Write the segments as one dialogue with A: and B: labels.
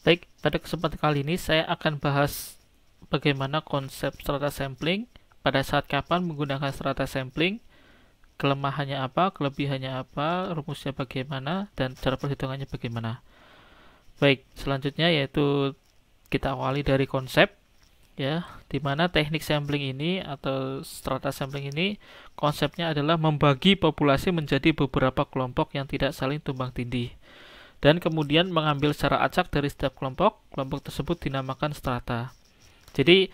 A: Baik, pada kesempatan kali ini saya akan bahas bagaimana konsep strata sampling, pada saat kapan menggunakan strata sampling, kelemahannya apa, kelebihannya apa, rumusnya bagaimana, dan cara perhitungannya bagaimana. Baik, selanjutnya yaitu kita awali dari konsep ya, di mana teknik sampling ini atau strata sampling ini konsepnya adalah membagi populasi menjadi beberapa kelompok yang tidak saling tumbang tindih dan kemudian mengambil secara acak dari setiap kelompok. Kelompok tersebut dinamakan strata. Jadi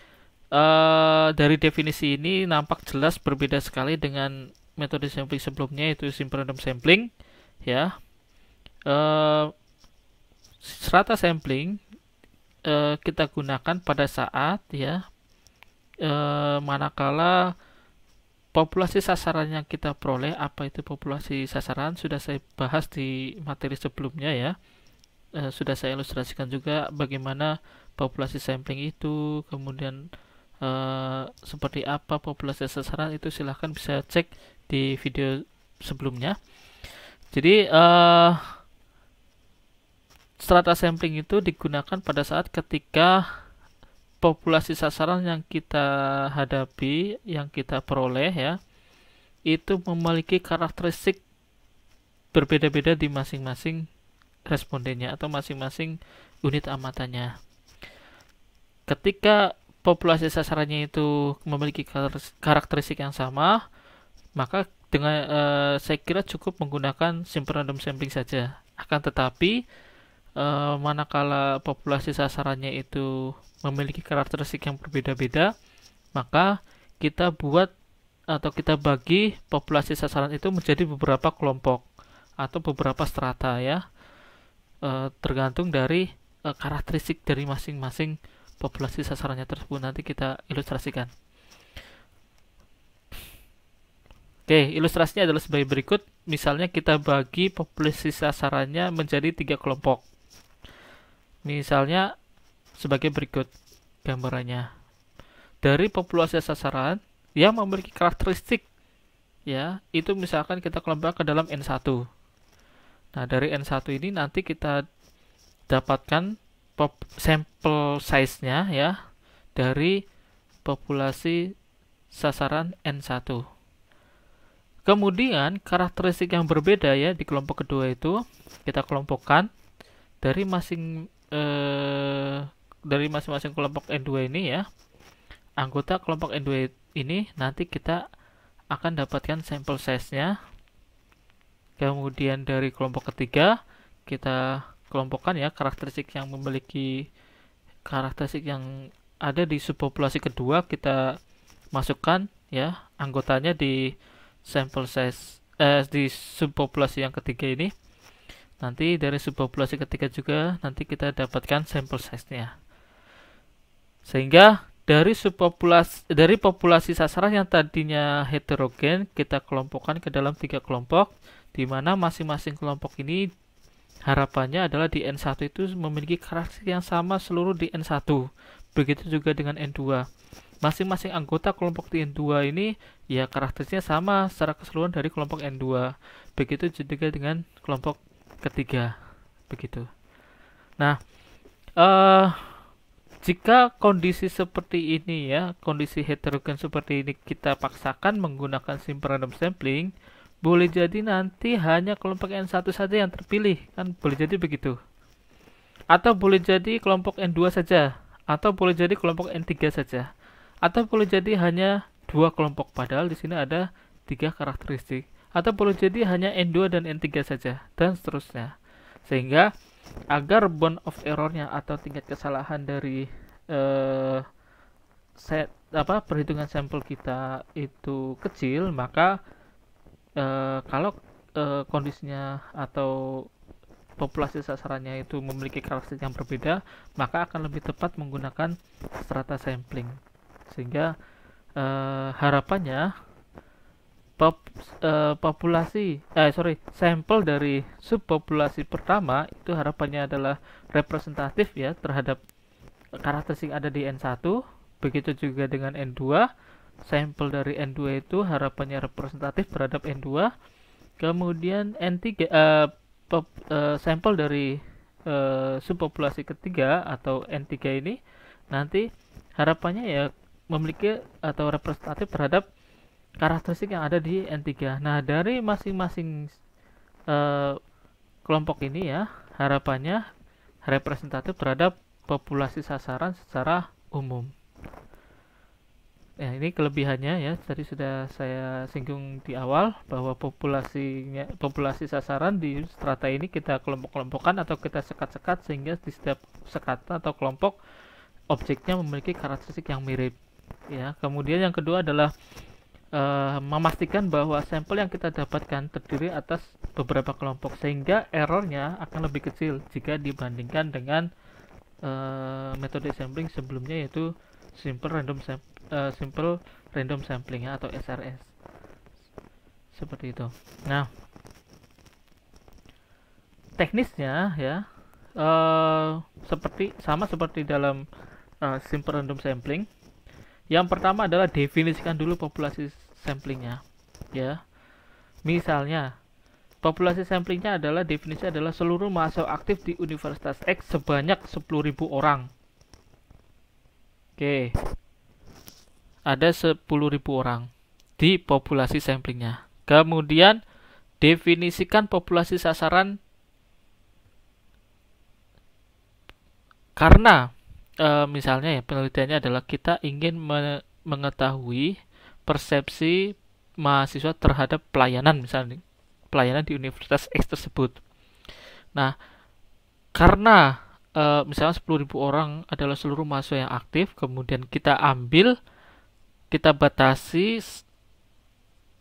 A: uh, dari definisi ini nampak jelas berbeda sekali dengan metode sampling sebelumnya yaitu simple random sampling ya. Uh, strata sampling uh, kita gunakan pada saat ya manakala populasi sasaran yang kita peroleh apa itu populasi sasaran sudah saya bahas di materi sebelumnya ya e, sudah saya ilustrasikan juga bagaimana populasi sampling itu kemudian e, seperti apa populasi sasaran itu silahkan bisa cek di video sebelumnya jadi e, strata sampling itu digunakan pada saat ketika populasi sasaran yang kita hadapi, yang kita peroleh ya, itu memiliki karakteristik berbeda-beda di masing-masing respondennya atau masing-masing unit amatannya. Ketika populasi sasarannya itu memiliki karakteristik yang sama, maka dengan eh, saya kira cukup menggunakan simple random sampling saja. Akan tetapi eh, manakala populasi sasarannya itu memiliki karakteristik yang berbeda-beda, maka kita buat atau kita bagi populasi sasaran itu menjadi beberapa kelompok atau beberapa strata ya, e, tergantung dari e, karakteristik dari masing-masing populasi sasarannya tersebut. Nanti kita ilustrasikan. Oke, ilustrasinya adalah sebagai berikut. Misalnya kita bagi populasi sasarannya menjadi tiga kelompok. Misalnya sebagai berikut gambarannya. Dari populasi sasaran yang memiliki karakteristik ya, itu misalkan kita kelompok ke dalam N1. Nah, dari N1 ini nanti kita dapatkan pop sampel size-nya ya dari populasi sasaran N1. Kemudian karakteristik yang berbeda ya di kelompok kedua itu kita kelompokkan dari masing eh, dari masing-masing kelompok N2 ini ya anggota kelompok N2 ini nanti kita akan dapatkan sampel size-nya kemudian dari kelompok ketiga kita kelompokkan ya karakteristik yang memiliki karakteristik yang ada di subpopulasi kedua kita masukkan ya anggotanya di sampel size eh, di subpopulasi yang ketiga ini nanti dari subpopulasi ketiga juga nanti kita dapatkan sampel size-nya sehingga dari subpopulasi dari populasi sasaran yang tadinya heterogen kita kelompokkan ke dalam tiga kelompok di mana masing-masing kelompok ini harapannya adalah di N1 itu memiliki karakteristik yang sama seluruh di N1 begitu juga dengan N2 masing-masing anggota kelompok di N2 ini ya karakteristiknya sama secara keseluruhan dari kelompok N2 begitu juga dengan kelompok ketiga begitu nah uh, jika kondisi seperti ini ya, kondisi heterogen seperti ini kita paksakan menggunakan simple random sampling, boleh jadi nanti hanya kelompok N1 saja yang terpilih, kan boleh jadi begitu. Atau boleh jadi kelompok N2 saja, atau boleh jadi kelompok N3 saja. Atau boleh jadi hanya dua kelompok padahal di sini ada tiga karakteristik. Atau boleh jadi hanya N2 dan N3 saja dan seterusnya. Sehingga agar bond of errornya atau tingkat kesalahan dari uh, set apa perhitungan sampel kita itu kecil maka uh, kalau uh, kondisinya atau populasi sasarannya itu memiliki karakteristik yang berbeda maka akan lebih tepat menggunakan strata sampling sehingga harapannya pop, uh, populasi eh sorry sampel dari subpopulasi pertama itu harapannya adalah representatif ya terhadap karakteristik ada di N1 begitu juga dengan N2 sampel dari N2 itu harapannya representatif terhadap N2 kemudian N3 uh, uh, sampel dari uh, subpopulasi ketiga atau N3 ini nanti harapannya ya memiliki atau representatif terhadap karakteristik yang ada di N3. Nah, dari masing-masing uh, kelompok ini ya, harapannya representatif terhadap populasi sasaran secara umum. Ya, ini kelebihannya ya. Tadi sudah saya singgung di awal bahwa populasinya populasi sasaran di strata ini kita kelompok-kelompokkan atau kita sekat-sekat sehingga di setiap sekat atau kelompok objeknya memiliki karakteristik yang mirip ya. Kemudian yang kedua adalah uh, memastikan bahwa sampel yang kita dapatkan terdiri atas beberapa kelompok sehingga errornya akan lebih kecil jika dibandingkan dengan uh, metode sampling sebelumnya yaitu simple random sam uh, simple random sampling atau SRS seperti itu. Nah teknisnya ya uh, seperti sama seperti dalam uh, simple random sampling yang pertama adalah definisikan dulu populasi samplingnya, ya. Misalnya, populasi samplingnya adalah definisi adalah seluruh mahasiswa aktif di Universitas X sebanyak 10.000 orang. Oke. Ada 10.000 orang di populasi samplingnya. Kemudian definisikan populasi sasaran karena uh, misalnya ya penelitiannya adalah kita ingin me mengetahui persepsi mahasiswa terhadap pelayanan misalnya pelayanan di universitas X tersebut. Nah, karena e, misalnya 10.000 orang adalah seluruh mahasiswa yang aktif, kemudian kita ambil kita batasi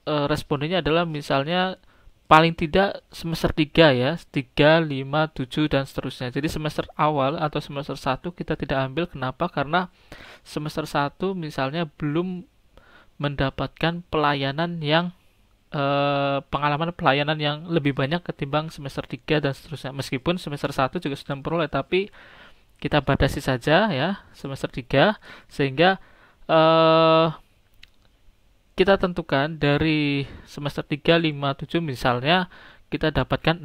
A: e, respondennya adalah misalnya paling tidak semester 3 ya, 3, 5, 7 dan seterusnya. Jadi semester awal atau semester 1 kita tidak ambil kenapa? Karena semester 1 misalnya belum mendapatkan pelayanan yang eh, pengalaman pelayanan yang lebih banyak ketimbang semester 3 dan seterusnya. Meskipun semester 1 juga sudah memperoleh tapi kita batasi saja ya semester 3 sehingga eh kita tentukan dari semester 3, 5, 7 misalnya kita dapatkan 6.000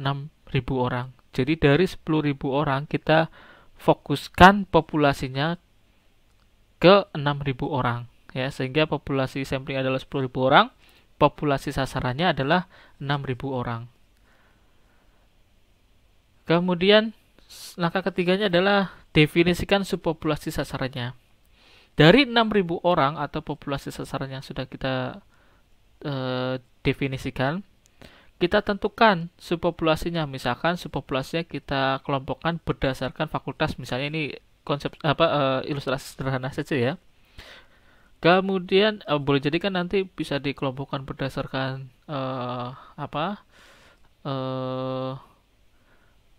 A: orang. Jadi dari 10.000 orang kita fokuskan populasinya ke 6.000 orang ya sehingga populasi sampling adalah 10.000 orang, populasi sasarannya adalah 6.000 orang. Kemudian langkah ketiganya adalah definisikan subpopulasi sasarannya dari 6.000 orang atau populasi sasaran yang sudah kita uh, definisikan, kita tentukan subpopulasinya. Misalkan subpopulasinya kita kelompokkan berdasarkan fakultas. Misalnya ini konsep apa uh, ilustrasi sederhana saja ya. Kemudian uh, boleh jadi kan nanti bisa dikelompokkan berdasarkan apa?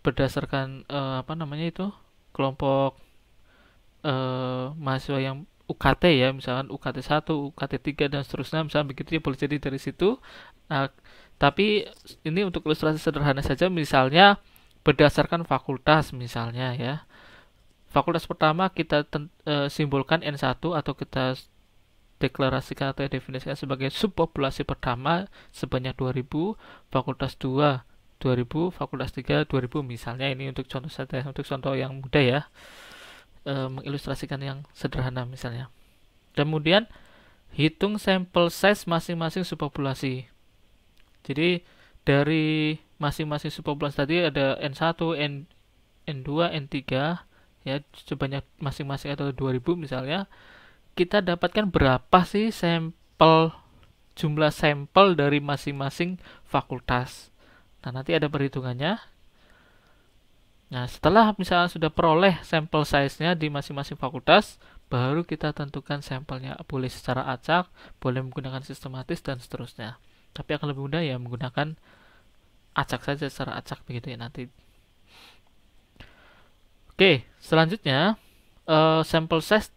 A: berdasarkan apa namanya itu? kelompok Eh, mahasiswa yang UKT ya misalkan UKT 1, UKT 3 dan seterusnya misalkan begitu ya boleh jadi dari situ nah, tapi ini untuk ilustrasi sederhana saja misalnya berdasarkan fakultas misalnya ya fakultas pertama kita ten, e, simbolkan N1 atau kita deklarasikan atau definisikan sebagai subpopulasi pertama sebanyak 2000 fakultas 2 2000 fakultas 3 2000 misalnya ini untuk contoh saja untuk contoh yang mudah ya e, mengilustrasikan yang sederhana misalnya. Kemudian hitung sampel size masing-masing subpopulasi. Jadi dari masing-masing subpopulasi tadi ada N1, N N2, N3 ya sebanyak masing-masing atau 2000 misalnya kita dapatkan berapa sih sampel jumlah sampel dari masing-masing fakultas. Nah, nanti ada perhitungannya Nah, setelah misalnya sudah peroleh sampel size-nya di masing-masing fakultas, baru kita tentukan sampelnya boleh secara acak, boleh menggunakan sistematis dan seterusnya. Tapi akan lebih mudah ya menggunakan acak saja secara acak begitu ya nanti. Oke, selanjutnya uh, sampel size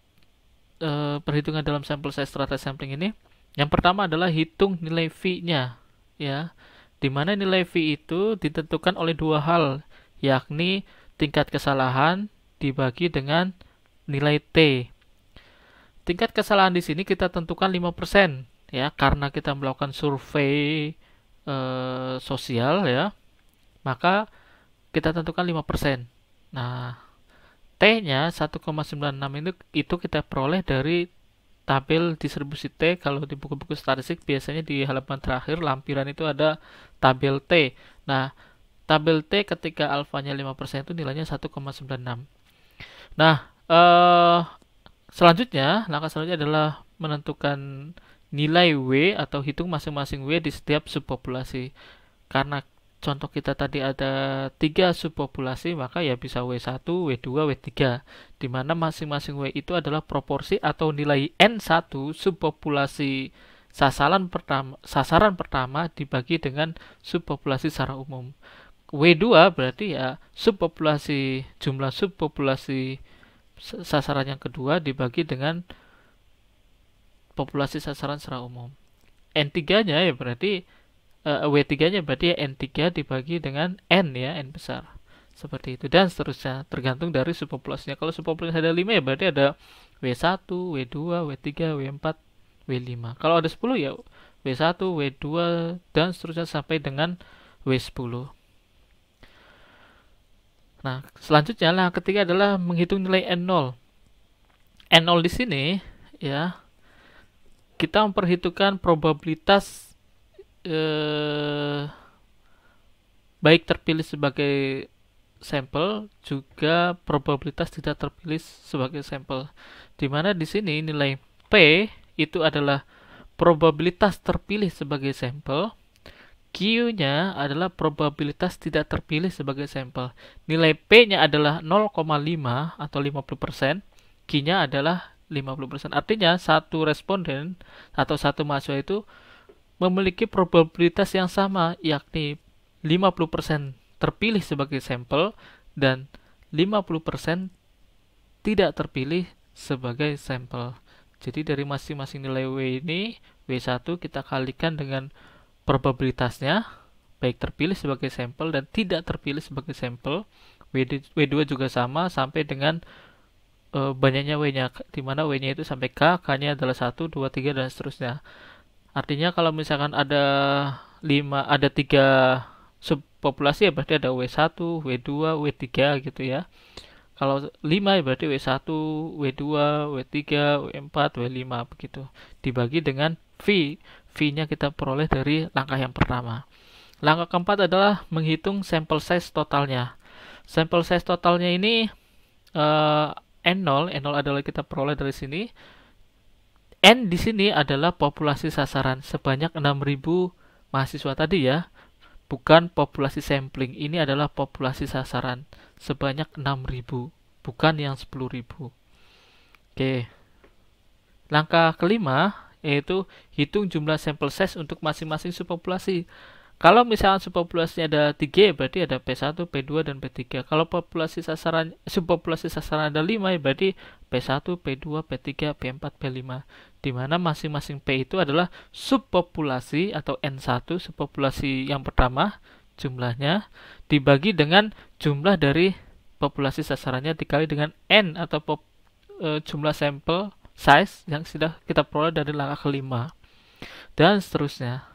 A: uh, perhitungan dalam sampel size strata sampling ini yang pertama adalah hitung nilai V-nya ya. dimana nilai V itu ditentukan oleh dua hal, yakni tingkat kesalahan dibagi dengan nilai T. Tingkat kesalahan di sini kita tentukan 5% ya karena kita melakukan survei e, sosial ya. Maka kita tentukan 5%. Nah, T-nya 1,96 itu itu kita peroleh dari tabel distribusi T kalau di buku-buku statistik biasanya di halaman terakhir lampiran itu ada tabel T. Nah, Tabel T ketika alfanya 5% itu nilainya 1,96. Nah, eh, selanjutnya, langkah selanjutnya adalah menentukan nilai W atau hitung masing-masing W di setiap subpopulasi. Karena contoh kita tadi ada tiga subpopulasi, maka ya bisa W1, W2, W3, di mana masing-masing W itu adalah proporsi atau nilai N1 subpopulasi sasaran pertama, sasaran pertama dibagi dengan subpopulasi secara umum. W2 berarti ya subpopulasi jumlah subpopulasi sasaran yang kedua dibagi dengan populasi sasaran secara umum. N3-nya ya berarti uh, eh, W3-nya berarti ya N3 dibagi dengan N ya, N besar. Seperti itu dan seterusnya tergantung dari subpopulasinya. Kalau subpopulasi ada 5 ya berarti ada W1, W2, W3, W4, W5. Kalau ada 10 ya W1, W2 dan seterusnya sampai dengan W10. Nah, selanjutnya lah ketiga adalah menghitung nilai N0. N0 di sini ya kita memperhitungkan probabilitas eh, baik terpilih sebagai sampel juga probabilitas tidak terpilih sebagai sampel. Di mana di sini nilai P itu adalah probabilitas terpilih sebagai sampel Q-nya adalah probabilitas tidak terpilih sebagai sampel. Nilai P-nya adalah 0,5 atau 50%, Q-nya adalah 50%. Artinya satu responden atau satu mahasiswa itu memiliki probabilitas yang sama yakni 50% terpilih sebagai sampel dan 50% tidak terpilih sebagai sampel. Jadi dari masing-masing nilai W ini W1 kita kalikan dengan probabilitasnya baik terpilih sebagai sampel dan tidak terpilih sebagai sampel W2, juga sama sampai dengan e, banyaknya W-nya di mana W-nya itu sampai K, K-nya adalah 1, 2, 3 dan seterusnya. Artinya kalau misalkan ada 5 ada 3 subpopulasi ya berarti ada W1, W2, W3 gitu ya. Kalau 5 ya berarti W1, W2, W3, W4, W5 begitu. Dibagi dengan V. V-nya kita peroleh dari langkah yang pertama. Langkah keempat adalah menghitung sample size totalnya. Sample size totalnya ini uh, N0, N0 adalah kita peroleh dari sini. N di sini adalah populasi sasaran sebanyak 6.000 mahasiswa tadi ya. Bukan populasi sampling, ini adalah populasi sasaran sebanyak 6.000, bukan yang 10.000. Oke. Langkah kelima yaitu hitung jumlah sampel size untuk masing-masing subpopulasi. Kalau misalnya subpopulasinya ada 3 ya berarti ada P1, P2 dan P3. Kalau populasi sasaran subpopulasi sasaran ada 5 ya berarti P1, P2, P3, P4, P5. Di mana masing-masing P itu adalah subpopulasi atau N1 subpopulasi yang pertama jumlahnya dibagi dengan jumlah dari populasi sasarannya dikali dengan N atau pop, e, jumlah sampel size yang sudah kita peroleh dari langkah kelima dan seterusnya.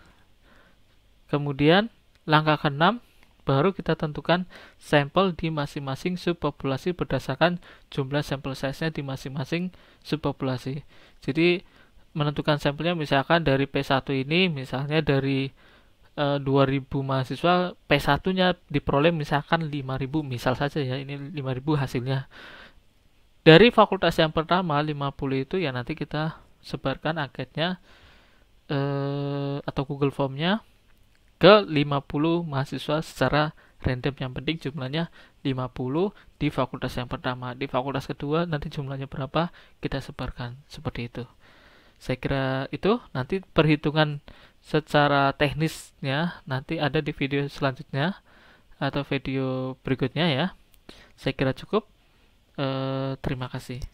A: Kemudian langkah keenam baru kita tentukan sampel di masing-masing subpopulasi berdasarkan jumlah sampel size-nya di masing-masing subpopulasi. Jadi menentukan sampelnya misalkan dari P1 ini misalnya dari e, eh, 2000 mahasiswa P1-nya diperoleh misalkan 5000 misal saja ya ini 5000 hasilnya dari fakultas yang pertama 50 itu ya nanti kita sebarkan angketnya eh, atau Google Formnya ke 50 mahasiswa secara random yang penting jumlahnya 50 di fakultas yang pertama di fakultas kedua nanti jumlahnya berapa kita sebarkan seperti itu saya kira itu nanti perhitungan secara teknisnya nanti ada di video selanjutnya atau video berikutnya ya saya kira cukup Eh, terima kasih.